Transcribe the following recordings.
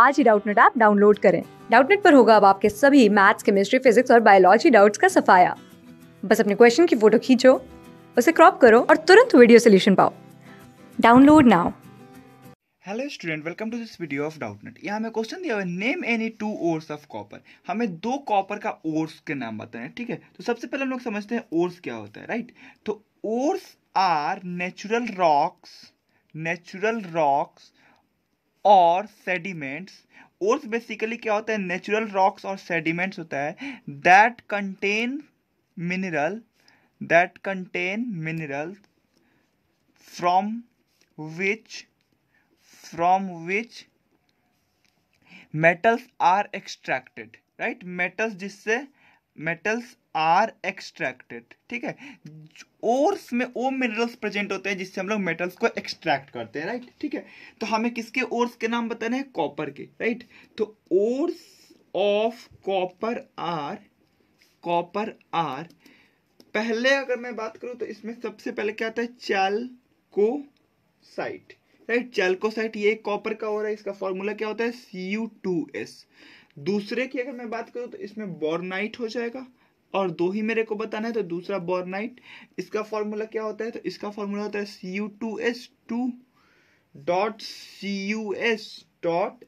आज ही Doubtnut app download करें डाउटनेट पर होगा अब आपके सभी मैथ्स केमिस्ट्री फिजिक्स और बायोलॉजी डाउट्स का सफाया बस अपने क्वेश्चन की फोटो खींचो उसे क्रॉप करो और तुरंत वीडियो सोल्यूशन पाओ download now hello student welcome to this video of Doubtnut यहाँ हमें क्वेश्चन दिया हुआ है name any two ores of copper हमें दो कॉपर का ओर्स के नाम बताना है ठीक है तो सबसे पहले हम लोग समझते हैं ओर्स क्या होता है राइट तो ores are natural rocks natural rocks और सेडिमेंट्स ओर्स बेसिकली क्या होता है नेचुरल रॉक्स और सेडिमेंट्स होता है that contain mineral that contain mineral from which from which metals are extracted right metals जिससे मेटल्स आर एक्सट्रैक्टेड ठीक है ओर्स में ओ मिनरल्स प्रेजेंट होते हैं जिससे हम लोग मेटल्स को एक्सट्रैक्ट करते हैं राइट ठीक है तो हमें किसके ओर्स के नाम बताने हैं कॉपर के राइट तो ores of copper are copper are पहले अगर मैं बात करूं तो इसमें सबसे पहले क्या आता है चैल्कोसाइट राइट चैल्कोसाइट ये कॉपर का हो रहा है इसका फॉर्मूला क्या होता है सी यू टू एस दूसरे की अगर मैं बात करूँ तो इसमें बोरनाइट हो जाएगा और दो ही मेरे को बताना है तो दूसरा बोरनाइट इसका फॉर्मूला क्या होता है तो इसका फॉर्मूला होता है C U two S two dot C U S dot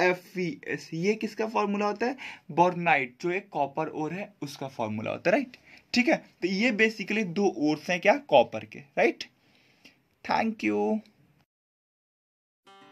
F V S ये किसका फॉर्मूला होता है बोरनाइट जो एक कॉपर ओर है उसका फॉर्मूला होता है राइट ठीक है तो ये बेसिकली दो ओर्स हैं क्या कॉपर के राइट थैंक यू